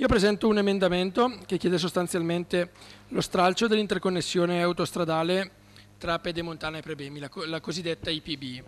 Io presento un emendamento che chiede sostanzialmente lo stralcio dell'interconnessione autostradale tra Pedemontana e Prebemi, la, cosiddetta IPB.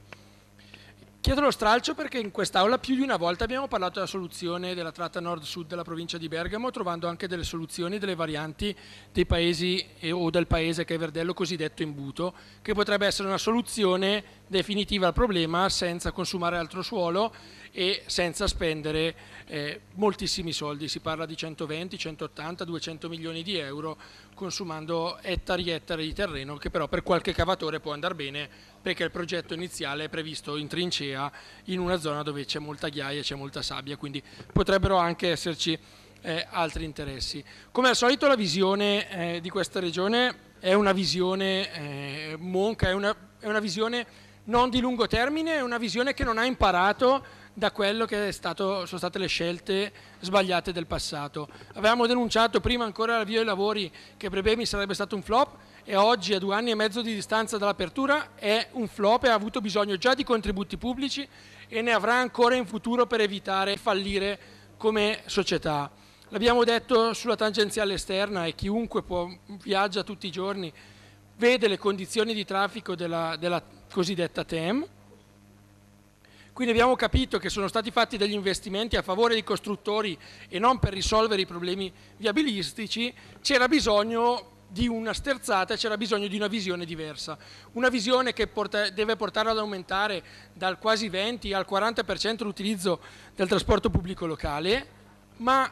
Chiedo lo stralcio perché in quest'Aula più di una volta abbiamo parlato della soluzione della tratta nord-sud della provincia di Bergamo, trovando anche delle soluzioni, delle varianti dei paesi o del paese che è Verdello cosiddetto imbuto, che potrebbe essere una soluzione definitiva al problema senza consumare altro suolo e senza spendere eh, moltissimi soldi. Si parla di 120, 180, 200 milioni di euro, consumando ettari e ettari di terreno che però per qualche cavatore può andare bene perché il progetto iniziale è previsto in trincea in una zona dove c'è molta ghiaia, c'è molta sabbia, quindi potrebbero anche esserci eh, altri interessi. Come al solito la visione eh, di questa regione è una visione eh, monca, è una, è una visione non di lungo termine, è una visione che non ha imparato da quello che stato, sono state le scelte sbagliate del passato. Avevamo denunciato prima ancora l'avvio dei lavori che Prebemi sarebbe stato un flop e oggi a due anni e mezzo di distanza dall'apertura è un flop e ha avuto bisogno già di contributi pubblici e ne avrà ancora in futuro per evitare di fallire come società. L'abbiamo detto sulla tangenziale esterna e chiunque può, viaggia tutti i giorni vede le condizioni di traffico della, della cosiddetta TEM quindi abbiamo capito che sono stati fatti degli investimenti a favore dei costruttori e non per risolvere i problemi viabilistici, c'era bisogno di una sterzata, c'era bisogno di una visione diversa, una visione che porta, deve portare ad aumentare dal quasi 20 al 40% l'utilizzo del trasporto pubblico locale, ma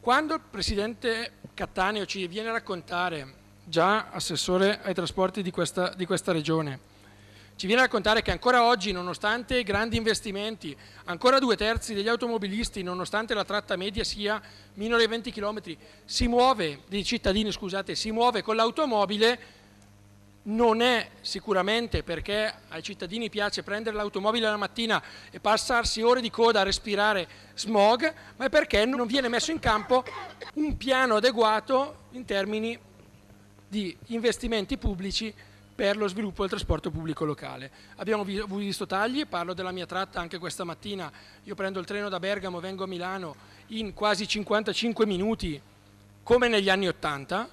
quando il Presidente Cattaneo ci viene a raccontare, già assessore ai trasporti di questa, di questa regione, ci viene a raccontare che ancora oggi, nonostante i grandi investimenti, ancora due terzi degli automobilisti, nonostante la tratta media sia minore ai 20 km, si muove, dei cittadini scusate, si muove con l'automobile, non è sicuramente perché ai cittadini piace prendere l'automobile la mattina e passarsi ore di coda a respirare smog, ma è perché non viene messo in campo un piano adeguato in termini di investimenti pubblici per lo sviluppo del trasporto pubblico locale. Abbiamo visto tagli, parlo della mia tratta anche questa mattina, io prendo il treno da Bergamo, vengo a Milano in quasi 55 minuti come negli anni 80,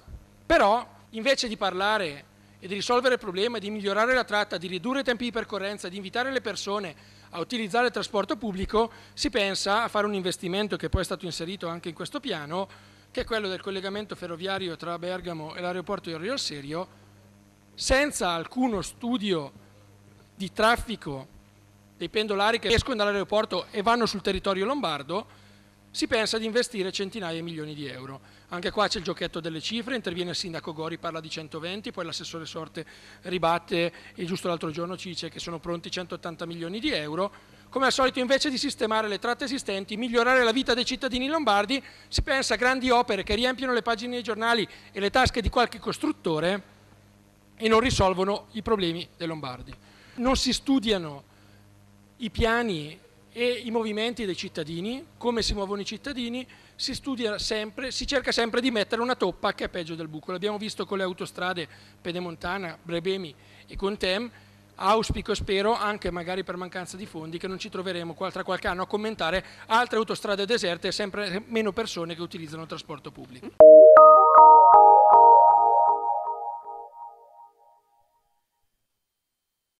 però invece di parlare e di risolvere il problema, di migliorare la tratta, di ridurre i tempi di percorrenza, di invitare le persone a utilizzare il trasporto pubblico, si pensa a fare un investimento che poi è stato inserito anche in questo piano, che è quello del collegamento ferroviario tra Bergamo e l'aeroporto di Rio Serio, senza alcuno studio di traffico dei pendolari che escono dall'aeroporto e vanno sul territorio lombardo, si pensa di investire centinaia di milioni di euro. Anche qua c'è il giochetto delle cifre, interviene il sindaco Gori, parla di 120, poi l'assessore Sorte ribatte e giusto l'altro giorno ci dice che sono pronti 180 milioni di euro. Come al solito invece di sistemare le tratte esistenti, migliorare la vita dei cittadini lombardi, si pensa a grandi opere che riempiono le pagine dei giornali e le tasche di qualche costruttore e non risolvono i problemi dei lombardi. Non si studiano i piani e i movimenti dei cittadini, come si muovono i cittadini, si studia sempre, si cerca sempre di mettere una toppa che è peggio del buco. L'abbiamo visto con le autostrade Pedemontana, Brebemi e Contem. Auspico e spero, anche magari per mancanza di fondi, che non ci troveremo tra qualche anno a commentare altre autostrade deserte e sempre meno persone che utilizzano il trasporto pubblico.